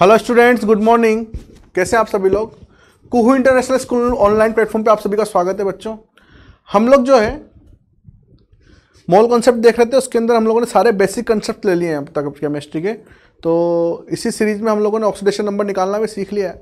Hello students good morning कैसे हैं आप सभी लोग Kuhu international school online platform पे आप सभी का स्वागत है बच्चों हम लोग जो है मॉल कॉन्सेप्ट देख रहे थे उसके अंदर हम लोगों ने सारे बेसिक कॉन्सेप्ट ले लिए हैं अब तक केमिस्ट्री के तो इसी सीरीज में हम लोगों ने ऑक्सीडेशन नंबर निकालना भी सीख लिया है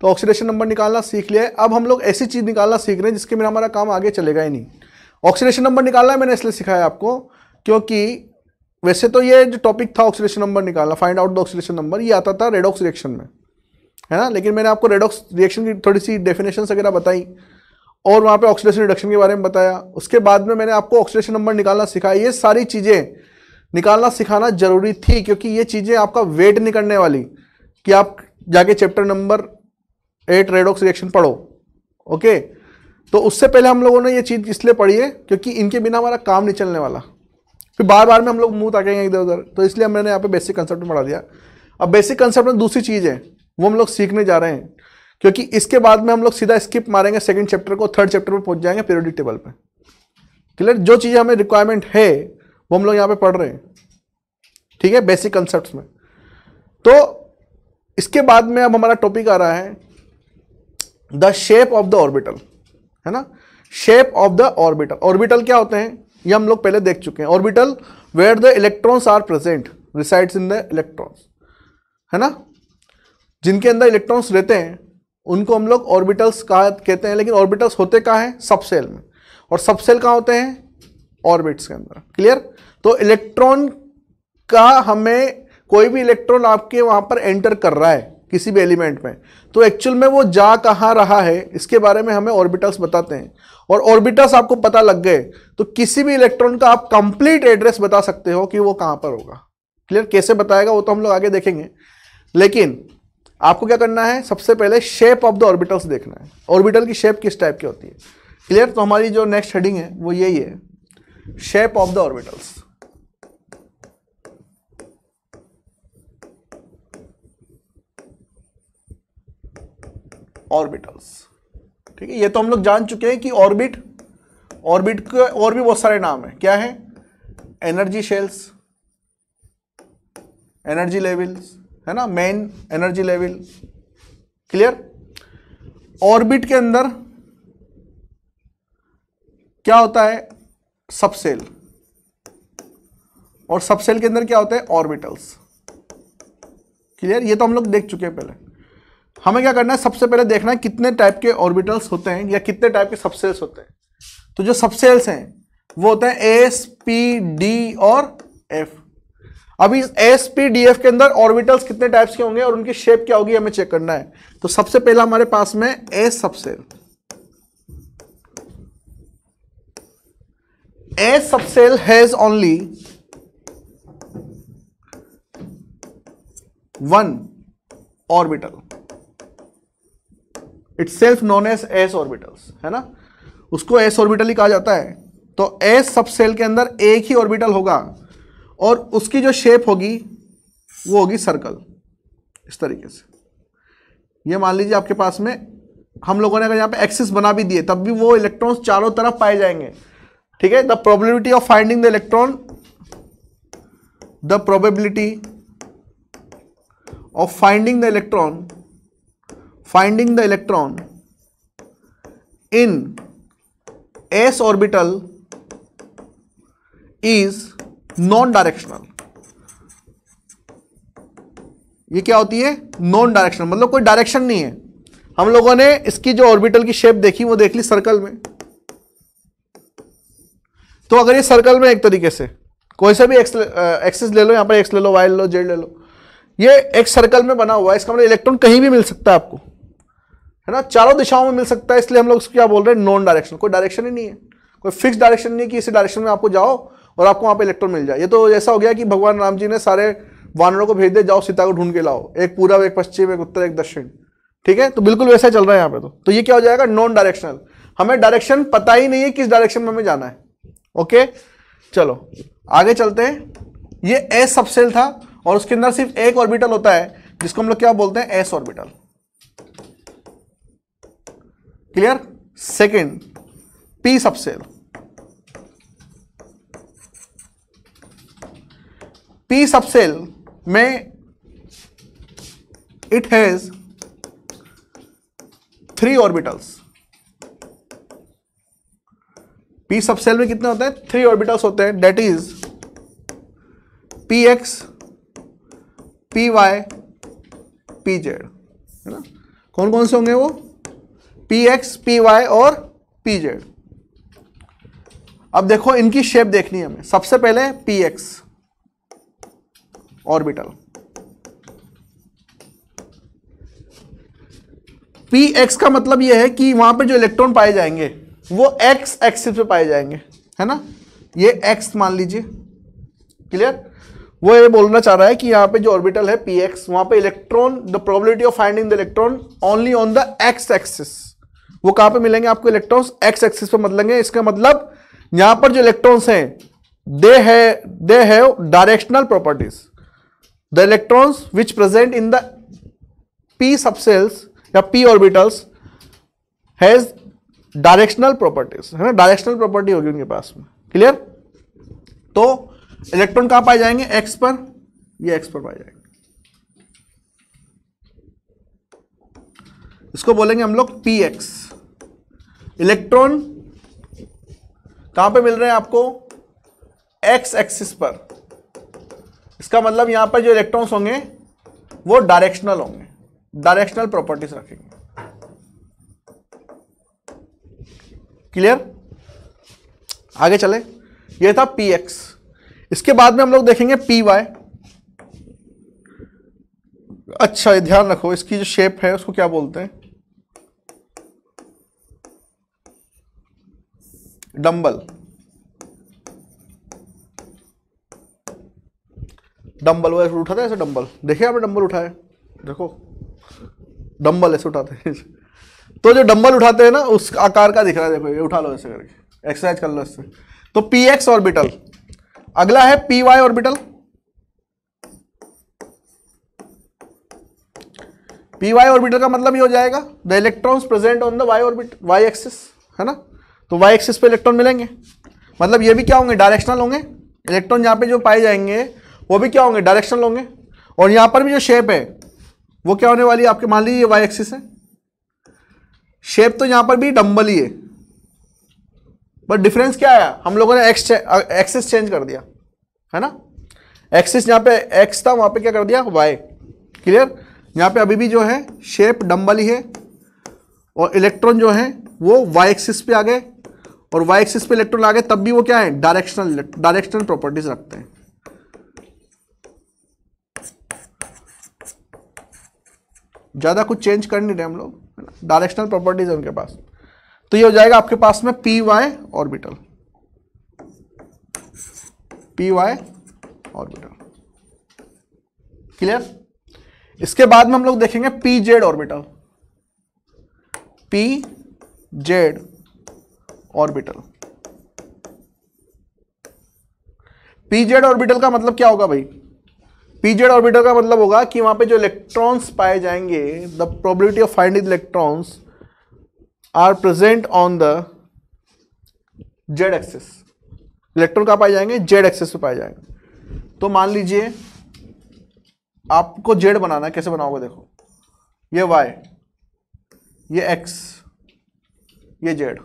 तो ऑक्सीडेशन नंबर निकालना सीख लिया है अब हम लोग ऐसी चीज़ निकालना सीख रहे हैं जिसके बिना हमारा काम आगे चलेगा ही नहीं ऑक्सीडेशन नंबर निकालना मैंने इसलिए सिखाया आपको क्योंकि वैसे तो ये जो टॉपिक था ऑक्सीडेशन नंबर निकालना find out the oxidation number ये आता था रेडॉक्स रिएक्शन में है ना लेकिन मैंने आपको रेडॉक्स रिएक्शन की थोड़ी सी डेफिनेशन वगैरह बताई और वहाँ पे ऑक्सीडेशन रिडक्शन के बारे में बताया उसके बाद में मैंने आपको ऑक्सीडेशन नंबर निकालना सिखाया ये सारी चीज़ें निकालना सिखाना जरूरी थी क्योंकि ये चीज़ें आपका वेट नहीं करने वाली कि आप जाके chapter number eight redox reaction पढ़ो ओके तो उससे पहले हम लोगों ने ये चीज़ इसलिए पढ़ी है क्योंकि इनके बिना हमारा काम नहीं चलने वाला फिर बार बार में हम लोग मुंह ताकेंगे इधर उधर तो इसलिए मैंने यहाँ पे बेसिक कंसेप्ट में पढ़ा दिया अब बेसिक कंसेप्ट में दूसरी चीज़ है वो हम लोग सीखने जा रहे हैं क्योंकि इसके बाद में हम लोग सीधा स्किप मारेंगे सेकेंड चैप्टर को थर्ड चैप्टर पर पहुँच जाएंगे पीरियडिक टेबल पर क्लियर जो चीज़ें हमें रिक्वायरमेंट है वो हम लोग यहाँ पर पढ़ रहे हैं ठीक है बेसिक कंसेप्ट में तो इसके बाद में अब हमारा टॉपिक आ रहा है the shape of the orbital है ना shape of the orbital orbital क्या होते हैं ये हम लोग पहले देख चुके हैं orbital where the electrons are present resides in the electrons है ना जिनके अंदर इलेक्ट्रॉन्स रहते हैं उनको हम लोग ऑर्बिटल्स कहा कहते हैं लेकिन ऑर्बिटल्स होते कहाँ हैं सबसेल में और सबसेल कहाँ होते हैं ऑर्बिट्स के अंदर क्लियर तो इलेक्ट्रॉन का हमें कोई भी इलेक्ट्रॉन आपके वहाँ पर एंटर कर रहा है किसी भी एलिमेंट में तो एक्चुअल में वो जा कहाँ रहा है इसके बारे में हमें ऑर्बिटल्स बताते हैं और ऑर्बिटल्स आपको पता लग गए तो किसी भी इलेक्ट्रॉन का आप कंप्लीट एड्रेस बता सकते हो कि वो कहाँ पर होगा क्लियर कैसे बताएगा वो तो हम लोग आगे देखेंगे लेकिन आपको क्या करना है सबसे पहले शेप ऑफ द ऑर्बिटल्स देखना है ऑर्बिटल की शेप किस टाइप की होती है क्लियर तो हमारी जो नेक्स्ट हेडिंग है वो यही है shape of the orbitals orbitals ठीक है ये तो हम लोग जान चुके हैं कि ऑर्बिट ऑर्बिट के और भी बहुत सारे नाम है क्या है एनर्जी शेल्स एनर्जी लेवल्स है ना main energy level clear orbit के अंदर क्या होता है सबसेल और सबसेल के अंदर क्या होता है ऑर्बिटल्स क्लियर ये तो हम लोग देख चुके हैं पहले हमें क्या करना है सबसे पहले देखना है कितने टाइप के ऑर्बिटल्स होते हैं या कितने टाइप के सबसेल्स होते हैं तो जो सबसेल्स हैं वो होते हैं एस पी डी और एफ अभी एस पी डी एफ के अंदर ऑर्बिटल्स कितने टाइप्स के होंगे और उनकी शेप क्या होगी हमें चेक करना है तो सबसे पहला हमारे पास में S subshell S subshell has only one orbital itself non S S orbitals है ना उसको एस ऑर्बिटल ही कहा जाता है तो एस सब सेल के अंदर एक ही ऑर्बिटल होगा और उसकी जो शेप होगी वो होगी सर्कल इस तरीके से ये मान लीजिए आपके पास में हम लोगों ने अगर यहाँ पे एक्सिस बना भी दिए तब भी वो इलेक्ट्रॉन्स चारों तरफ पाए जाएंगे ठीक है the probability of finding the electron the probability of finding the electron finding the electron in S orbital is non directional ये क्या होती है नॉन डायरेक्शनल मतलब कोई डायरेक्शन नहीं है हम लोगों ने इसकी जो ऑर्बिटल की शेप देखी वो देख ली सर्कल में तो अगर ये सर्कल में एक तरीके से कोई सा भी एक्स एक्सेस ले लो यहां पर एक्स ले लो वाई ले लो जेड ले लो ये एक सर्कल में बना हुआ है इसका मतलब इलेक्ट्रॉन कहीं भी मिल सकता है आपको है ना चारों दिशाओं में मिल सकता है इसलिए हम लोग उसको क्या बोल रहे हैं नॉन डायरेक्शन कोई डायरेक्शन ही नहीं है कोई फिक्स डायरेक्शन नहीं है कि इसी डायरेक्शन में आपको जाओ और आपको वहाँ पे इलेक्ट्रॉन मिल जाए ये तो ऐसा हो गया कि भगवान राम जी ने सारे वानरों को भेज दे जाओ सीता को ढूंढ के लाओ एक पूरब एक पश्चिम एक उत्तर एक दक्षिण ठीक है तो बिल्कुल वैसा चल रहा है यहाँ पे तो तो ये क्या हो जाएगा नॉन डायरेक्शनल हमें डायरेक्शन पता ही नहीं है किस डायरेक्शन में हमें जाना है ओके चलो आगे चलते हैं ये एस सबसेल था और उसके अंदर सिर्फ एक ऑर्बिटल होता है जिसको हम लोग क्या बोलते हैं S orbital clear second P subshell P subshell में it has three orbitals P subshell में कितने होते हैं थ्री ऑर्बिटल्स होते हैं that is P X P Y P Z है ना कौन कौन से होंगे वो पी एक्स पी वाई और पी जेड अब देखो इनकी शेप देखनी है हमें सबसे पहले P X orbital P X का मतलब यह है कि वहां पर जो इलेक्ट्रॉन पाए जाएंगे वो एक्स एक्सिस पे पाए जाएंगे है ना ये एक्स मान लीजिए क्लियर वो ये बोलना चाह रहा है कि यहां पे जो ऑर्बिटल है पी एक्स वहां पर electron the probability of finding the electron only on the X axis वो कहां पे मिलेंगे आपको इलेक्ट्रॉन्स एक्स एक्सिस पे मतलब इसका मतलब यहां पर जो इलेक्ट्रॉन्स हैं दे है they have directional properties the electrons which present in the P subshells या P orbitals has directional properties है ना डायरेक्शनल प्रॉपर्टी होगी उनके पास में क्लियर तो इलेक्ट्रॉन कहां पाए जाएंगे एक्स पर ये एक्स पर पाए जाएंगे इसको बोलेंगे हम लोग पी एक्स इलेक्ट्रॉन कहां पे मिल रहे हैं आपको एक्स एक्सिस पर इसका मतलब यहां पर जो इलेक्ट्रॉन्स होंगे वो डायरेक्शनल होंगे डायरेक्शनल प्रॉपर्टीज रखेंगे क्लियर आगे चले ये था पी एक्स इसके बाद में हम लोग देखेंगे पी वाई अच्छा ध्यान रखो इसकी जो शेप है उसको क्या बोलते हैं डंबल डंबल वो ऐसे उठाते ऐसे डंबल देखिए आपने डंबल उठाए देखो डम्बल ऐसे उठाते हैं तो जो डम्बल उठाते हैं ना उस आकार का दिख रहा है देखो ये उठा लो ऐसे करके एक्सरसाइज कर लो इससे तो पी एक्स ऑर्बिटल अगला है P Y orbital P Y orbital का मतलब ये हो जाएगा the electrons present on the Y orbit Y axis है ना तो वाई एक्सिस पे इलेक्ट्रॉन मिलेंगे मतलब ये भी क्या होंगे डायरेक्शनल होंगे इलेक्ट्रॉन यहाँ पे जो पाए जाएंगे वो भी क्या होंगे डायरेक्शनल होंगे और यहाँ पर भी जो शेप है वो क्या होने वाली है आपके मान लीजिए वाई एक्सिस है शेप तो यहाँ पर भी डम्बल ही है बट डिफरेंस क्या आया हम लोगों ने एक्स एक्सिस चेंज कर दिया है ना एक्सिस यहाँ पे एक्स था वहाँ पे क्या कर दिया वाई क्लियर यहाँ पे अभी भी जो है शेप डम्बल ही है और इलेक्ट्रॉन जो है वो वाई एक्सिस पे आ गए और वाई एक्सिस पे इलेक्ट्रॉन आ गए तब भी वो क्या है डायरेक्शनल डायरेक्शनल प्रॉपर्टीज रखते हैं ज़्यादा कुछ चेंज कर नहीं रहे हम लोग डायरेक्शनल प्रॉपर्टीज है उनके पास तो ये हो जाएगा आपके पास में P Y orbital P Y orbital clear इसके बाद में हम लोग देखेंगे P Z orbital P Z orbital PZ orbital का मतलब क्या होगा भाई पीजेड ऑर्बिटल का मतलब होगा कि वहां पे जो इलेक्ट्रॉन्स पाए जाएंगे the probability of finding electrons are present on the Z axes electron कहा पाए जाएंगे जेड एक्सेस पे पाए जाएंगे तो मान लीजिए आपको जेड बनाना है कैसे बनाओगे देखो ये वाई ये एक्स ये जेड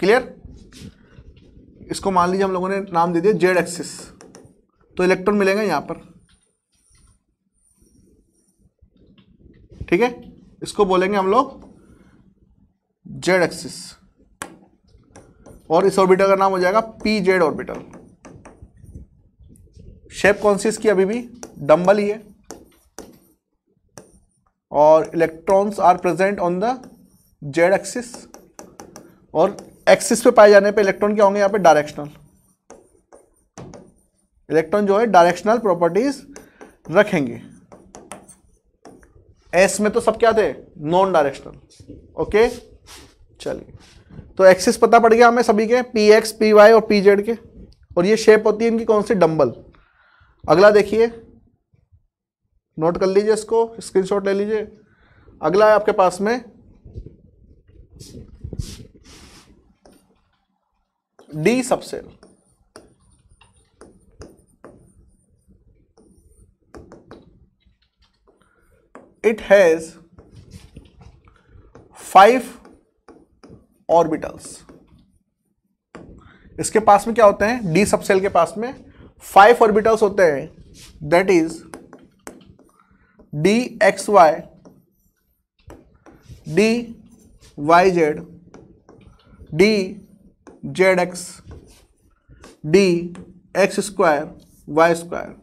क्लियर इसको मान लीजिए हम लोगों ने नाम दे दिया जेड एक्सिस तो इलेक्ट्रॉन मिलेंगे यहां पर ठीक है इसको बोलेंगे हम लोग जेड एक्सिस और इस ऑर्बिटल का नाम हो जाएगा पी जेड ऑर्बिटल शेप कौन सी इसकी अभी भी डम्बल ही है और electrons are present on the Z axis और एक्सिस पे पाए जाने पे इलेक्ट्रॉन क्या होंगे यहाँ पे डायरेक्शनल इलेक्ट्रॉन जो है डायरेक्शनल प्रॉपर्टीज रखेंगे एस में तो सब क्या थे नॉन डायरेक्शनल ओके चलिए तो एक्सिस पता पड़ गया हमें सभी के पी एक्स पी वाई और पी जेड के और ये शेप होती है इनकी कौन सी डम्बल अगला देखिए नोट कर लीजिए इसको स्क्रीनशॉट ले लीजिए अगला है आपके पास में D subshell it has five orbitals इसके पास में क्या होते हैं डी सबसेल के पास में फाइव ऑर्बिटल्स होते हैं that is D X Y D Y Z D Z X D X square Y square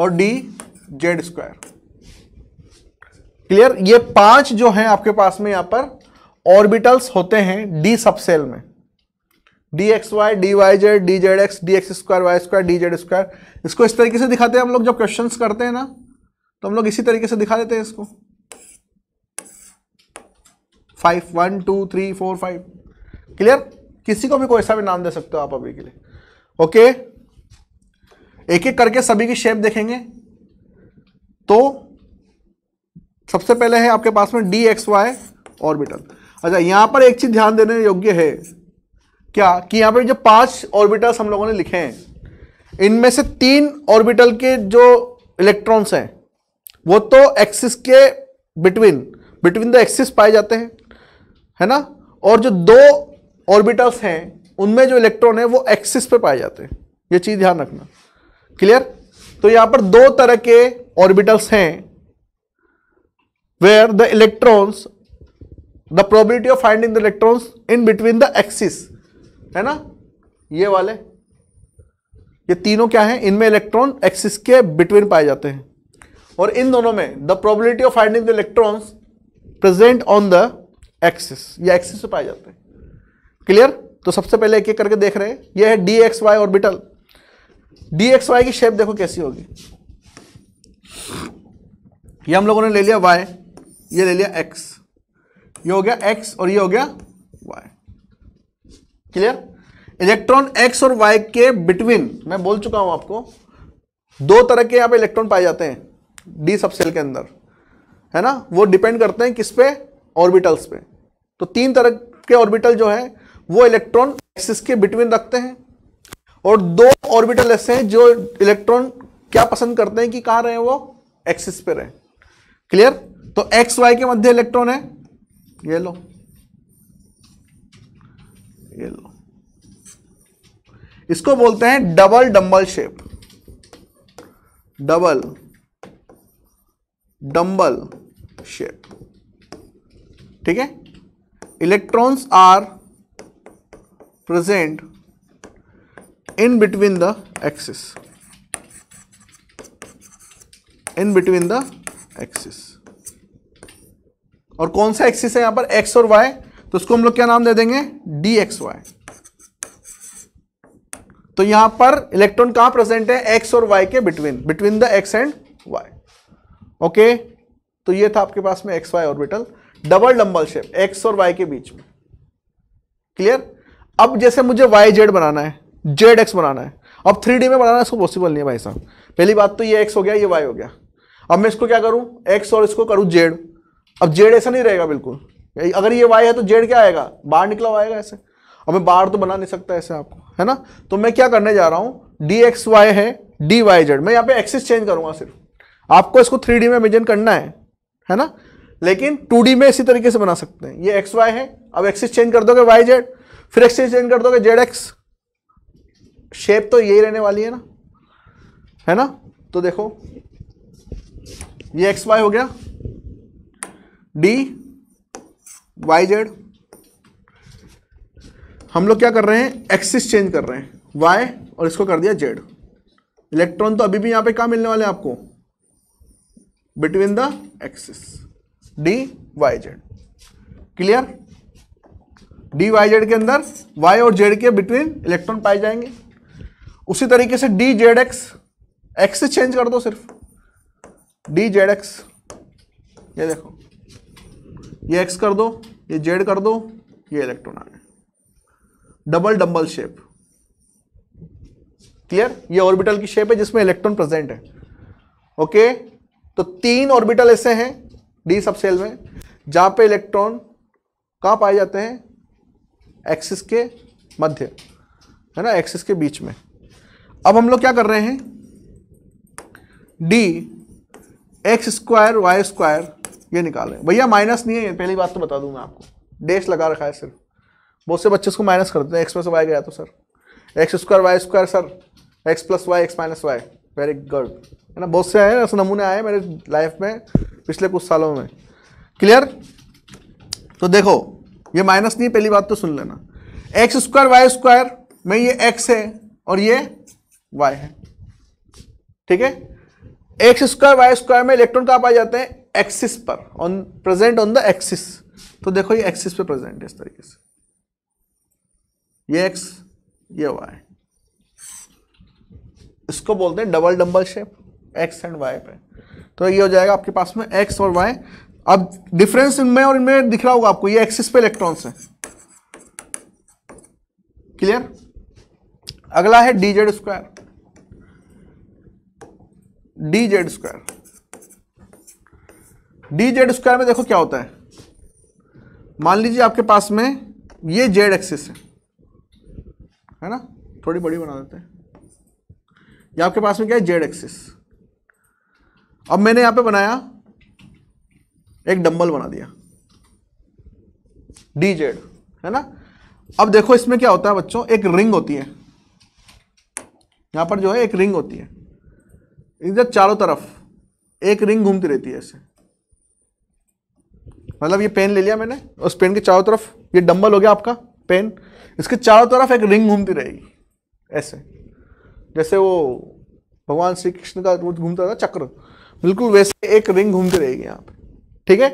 और डी जेड स्क्वायर क्लियर ये पांच जो हैं आपके पास में यहां पर ऑर्बिटल्स होते हैं डी सबसेल में D X Y D Y Z D Z X D X square Y square D Z square इसको इस तरीके से दिखाते हैं हम लोग जब क्वेश्चंस करते हैं ना तो हम लोग इसी तरीके से दिखा देते हैं इसको five one two three four five clear किसी को भी कोई ऐसा भी नाम दे सकते हो आप अभी के लिए ओके एक एक करके सभी की शेप देखेंगे तो सबसे पहले है आपके पास में डी एक्स वाई ऑर्बिटल अच्छा यहां पर एक चीज ध्यान देने योग्य है क्या कि यहां पर जो पांच ऑर्बिटल्स हम लोगों ने लिखे हैं इनमें से तीन ऑर्बिटल के जो इलेक्ट्रॉन्स हैं वो तो एक्सिस के बिटवीन बिटवीन द एक्सिस पाए जाते हैं है ना और जो दो ऑर्बिटल्स हैं उनमें जो इलेक्ट्रॉन है वो एक्सिस पे पाए जाते हैं ये चीज़ ध्यान रखना क्लियर तो यहां पर दो तरह के ऑर्बिटल्स हैं where the electrons the probability of finding the electrons in between the axis है ना ये वाले ये तीनों क्या हैं इनमें इलेक्ट्रॉन एक्सिस के बिटवीन पाए जाते हैं और इन दोनों में the probability of finding the electrons present on the axis ये एक्सिस पे पाए जाते हैं क्लियर तो सबसे पहले एक एक करके देख रहे हैं ये है D X Y orbital D X Y की शेप देखो कैसी होगी ये हम लोगों ने ले लिया वाई ये ले लिया एक्स ये हो गया एक्स और ये हो गया वाई क्लियर इलेक्ट्रॉन एक्स और वाई के बिटवीन मैं बोल चुका हूं आपको दो तरह के यहाँ पे इलेक्ट्रॉन पाए जाते हैं डी सबसेल के अंदर है ना वो डिपेंड करते हैं किस पे ऑर्बिटल्स पे तो तीन तरह के ऑर्बिटल जो है वो इलेक्ट्रॉन एक्सिस के बिटवीन रखते हैं और दो ऑर्बिटल ऐसे हैं जो इलेक्ट्रॉन क्या पसंद करते हैं कि कहां रहे वो एक्सिस पे रहे क्लियर तो एक्स वाई के मध्य इलेक्ट्रॉन है ये लो ये लो इसको बोलते हैं double dumbbell shape double dumbbell shape ठीक है electrons are present in between the axis in between the axis और कौन सा एक्सिस है यहां पर एक्स और वाई तो उसको हम लोग क्या नाम दे देंगे डी एक्स वाई तो यहां पर इलेक्ट्रॉन कहां प्रेजेंट है एक्स और वाई के between between the X and Y okay तो ये था आपके पास में X Y orbital double dumbbell shape X और वाई के बीच में क्लियर अब जैसे मुझे वाई जेड बनाना है जेड एक्स बनाना है अब थ्री डी में बनाना इसको पॉसिबल नहीं है भाई साहब पहली बात तो ये एक्स हो गया ये वाई हो गया अब मैं इसको क्या करूँ एक्स और इसको करूँ जेड अब जेड ऐसा नहीं रहेगा बिल्कुल अगर ये वाई है तो जेड क्या आएगा बाहर निकला हुआ आएगा ऐसे अब मैं बाहर तो बना नहीं सकता ऐसे आपको है ना तो मैं क्या करने जा रहा हूँ डी एक्स वाई है डी वाई जेड मैं यहाँ पे एक्सिस चेंज करूँगा सिर्फ आपको इसको थ्री में मेजर करना है है ना लेकिन टू में इसी तरीके से बना सकते हैं ये एक्स वाई है अब एक्सिस चेंज कर दोगे वाई जेड फिर एक्सिस चेंज कर दोगे जेड एक्स शेप तो यही रहने वाली है ना है ना तो देखो ये एक्स वाई हो गया डी वाई जेड हम लोग क्या कर रहे हैं एक्सिस चेंज कर रहे हैं वाई और इसको कर दिया जेड इलेक्ट्रॉन तो अभी भी यहां पे कहा मिलने वाले हैं आपको between the axis D Y Z clear D Y Z के अंदर वाई और जेड के बिटवीन इलेक्ट्रॉन पाए जाएंगे उसी तरीके से D Z X X change कर दो सिर्फ डी जेड एक्स ये देखो ये एक्स कर दो ये जेड कर दो ये इलेक्ट्रॉन आ गए डबल डबल शेप क्लियर ये ऑर्बिटल की शेप है जिसमें इलेक्ट्रॉन प्रेजेंट है ओके तो तीन ऑर्बिटल ऐसे हैं डी सब सेल में जहाँ पे इलेक्ट्रॉन कहाँ पाए जाते हैं एक्सिस के मध्य है ना एक्सिस के बीच में अब हम लोग क्या कर रहे हैं D X square Y square ये निकाल रहे हैं भैया माइनस नहीं है पहली बात तो बता दूंगा मैं आपको डैश लगा रखा है सिर्फ बहुत से बच्चे इसको माइनस करते हैं एक्स प्लस वाई गया तो sir X square Y square sir X plus Y X minus Y very good है ना बहुत से आए ऐसे नमूने आए मेरे लाइफ में पिछले कुछ सालों में क्लियर तो देखो ये माइनस नहीं पहली बात तो सुन लेना एक्स स्क्वायर वाई स्क्वायर में ये एक्स है और ये वाई है ठीक है एक्स स्क्वायर वाई स्क्वायर में इलेक्ट्रॉन कहाँ पाए जाते हैं एक्सिस पर on present on the axis तो देखो ये एक्सिस पे प्रेजेंट है इस तरीके से ये एक्स ये वाई इसको बोलते हैं double double shape X and Y पे तो ये हो जाएगा आपके पास में एक्स और वाई अब डिफरेंस इनमें और इनमें दिख रहा होगा आपको ये एक्सिस पे इलेक्ट्रॉन्स है क्लियर अगला है D Z square D Z square D Z square में देखो क्या होता है मान लीजिए आपके पास में ये जेड एक्सिस है है ना थोड़ी बड़ी बना देते हैं ये आपके पास में क्या है जेड एक्सिस अब मैंने यहां पे बनाया एक डम्बल बना दिया डी जेड है ना अब देखो इसमें क्या होता है बच्चों एक रिंग होती है यहां पर जो है एक रिंग होती है इधर चारों तरफ एक रिंग घूमती रहती है ऐसे मतलब ये पेन ले लिया मैंने उस पेन के चारों तरफ ये डम्बल हो गया आपका पेन इसके चारों तरफ एक रिंग घूमती रहेगी ऐसे जैसे वो भगवान श्री कृष्ण का घूमता था चक्र बिल्कुल वैसे एक रिंग घूमती रहेगी यहाँ पे ठीक है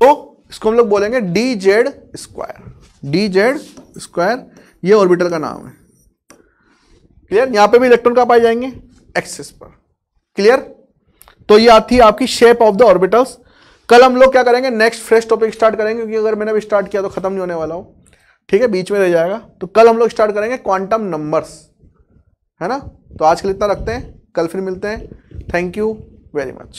तो इसको हम लोग बोलेंगे D Z square D Z square ये ऑर्बिटल का नाम है क्लियर यहां पे भी इलेक्ट्रॉन का पाए जाएंगे एक्सेस पर क्लियर तो ये आती है आपकी शेप ऑफ द ऑर्बिटल्स कल हम लोग क्या करेंगे नेक्स्ट फ्रेश टॉपिक स्टार्ट करेंगे क्योंकि अगर मैंने भी स्टार्ट किया तो खत्म नहीं होने वाला हो ठीक है बीच में रह जाएगा तो कल हम लोग स्टार्ट करेंगे क्वांटम नंबर्स है ना तो आज के लिए इतना रखते हैं कल फिर मिलते हैं थैंक यू very much.